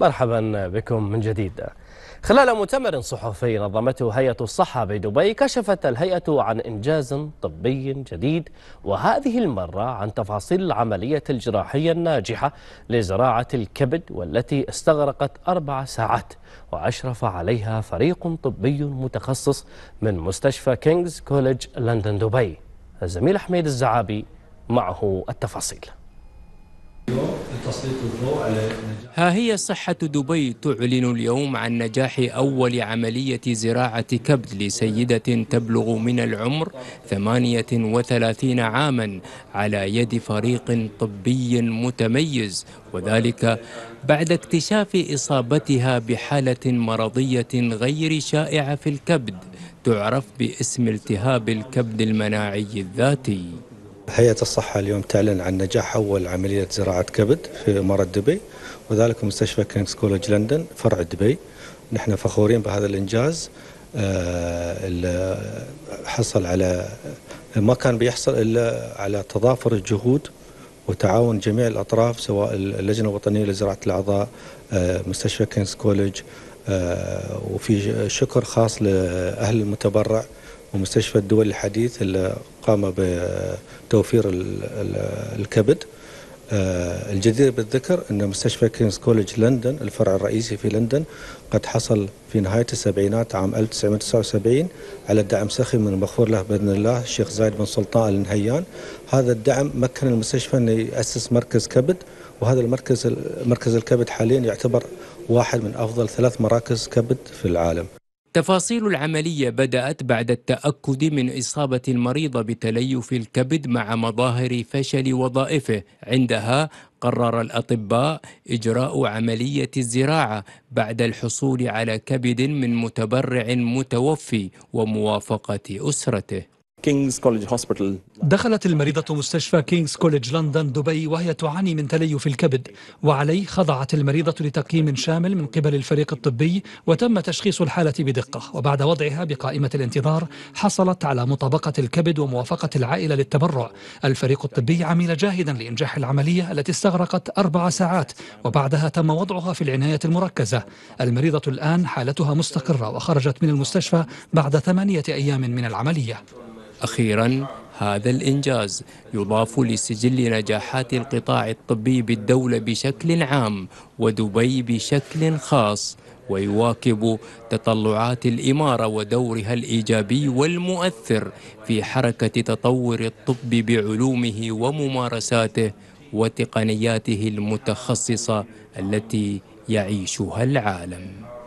مرحبا بكم من جديد خلال مؤتمر صحفي نظمته هيئة الصحة بدبي كشفت الهيئة عن إنجاز طبي جديد وهذه المرة عن تفاصيل العملية الجراحية الناجحة لزراعة الكبد والتي استغرقت أربع ساعات وأشرف عليها فريق طبي متخصص من مستشفى كينجز كوليج لندن دبي الزميل حميد الزعابي معه التفاصيل ها هي صحة دبي تعلن اليوم عن نجاح أول عملية زراعة كبد لسيدة تبلغ من العمر 38 عاما على يد فريق طبي متميز وذلك بعد اكتشاف إصابتها بحالة مرضية غير شائعة في الكبد تعرف باسم التهاب الكبد المناعي الذاتي هيئة الصحة اليوم تعلن عن نجاح أول عملية زراعة كبد في إمارة دبي وذلك مستشفى كينجز كولج لندن فرع دبي نحن فخورين بهذا الإنجاز آه، اللي حصل على ما كان بيحصل إلا على تضافر الجهود وتعاون جميع الأطراف سواء اللجنة الوطنية لزراعة الأعضاء آه، مستشفى كينجز كولج آه، وفي شكر خاص لأهل المتبرع ومستشفى الدول الحديث اللي قام بتوفير الكبد آه، الجدير بالذكر أن مستشفى كينز كولج لندن الفرع الرئيسي في لندن قد حصل في نهاية السبعينات عام 1979 على دعم سخي من المغفور له بإذن الله الشيخ زايد بن سلطان النهيان هذا الدعم مكن المستشفى أن يأسس مركز كبد وهذا المركز مركز الكبد حاليا يعتبر واحد من أفضل ثلاث مراكز كبد في العالم تفاصيل العملية بدأت بعد التأكد من إصابة المريض بتليف الكبد مع مظاهر فشل وظائفه عندها قرر الأطباء إجراء عملية الزراعة بعد الحصول على كبد من متبرع متوفي وموافقة أسرته دخلت المريضة مستشفى كينغز كوليدج لندن دبي وهي تعاني من تليف الكبد وعليه خضعت المريضة لتقييم شامل من قبل الفريق الطبي وتم تشخيص الحالة بدقة وبعد وضعها بقائمة الانتظار حصلت على مطابقة الكبد وموافقة العائلة للتبرع الفريق الطبي عمل جاهدا لإنجاح العملية التي استغرقت أربع ساعات وبعدها تم وضعها في العناية المركزة المريضة الآن حالتها مستقرة وخرجت من المستشفى بعد ثمانية أيام من العملية أخيرا هذا الإنجاز يضاف لسجل نجاحات القطاع الطبي بالدولة بشكل عام ودبي بشكل خاص ويواكب تطلعات الإمارة ودورها الإيجابي والمؤثر في حركة تطور الطب بعلومه وممارساته وتقنياته المتخصصة التي يعيشها العالم